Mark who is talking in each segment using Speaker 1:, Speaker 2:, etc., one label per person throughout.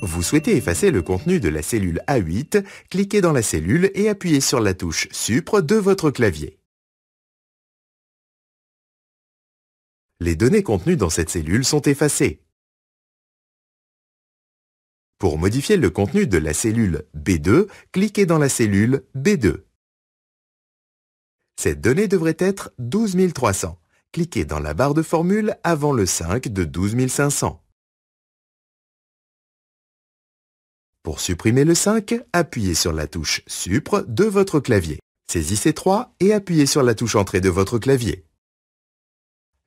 Speaker 1: Vous souhaitez effacer le contenu de la cellule A8, cliquez dans la cellule et appuyez sur la touche Supre de votre clavier.
Speaker 2: Les données contenues dans cette cellule sont effacées. Pour modifier le contenu de la cellule B2, cliquez
Speaker 1: dans la cellule B2. Cette donnée devrait être 12300. Cliquez dans la barre de formule avant le 5 de 12500. Pour supprimer le 5, appuyez sur la touche Supre de votre clavier. Saisissez 3 et appuyez sur la touche Entrée de votre clavier.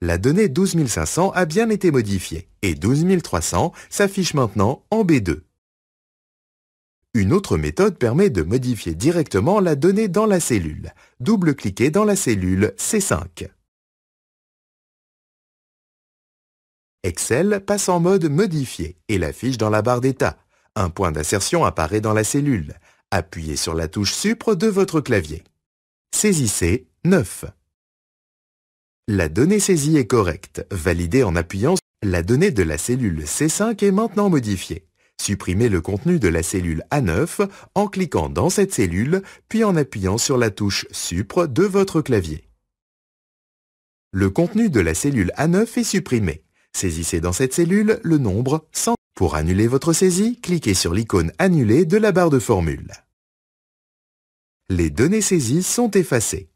Speaker 1: La donnée 12500 a bien été modifiée et 12300 s'affiche maintenant en B2. Une autre méthode permet de modifier directement la donnée dans la cellule. Double-cliquez dans la cellule C5. Excel passe en mode Modifier et l'affiche dans la barre d'état. Un point d'insertion apparaît dans la cellule. Appuyez sur la touche Supre de votre clavier. Saisissez 9. La donnée saisie est correcte. Validez en appuyant la donnée de la cellule C5 est maintenant modifiée. Supprimez le contenu de la cellule A9 en cliquant dans cette cellule, puis en appuyant sur la touche Supre de votre clavier. Le contenu de la cellule A9 est supprimé. Saisissez dans cette cellule le nombre 100. Pour annuler votre saisie, cliquez sur l'icône Annuler de la barre de formule. Les données saisies sont effacées.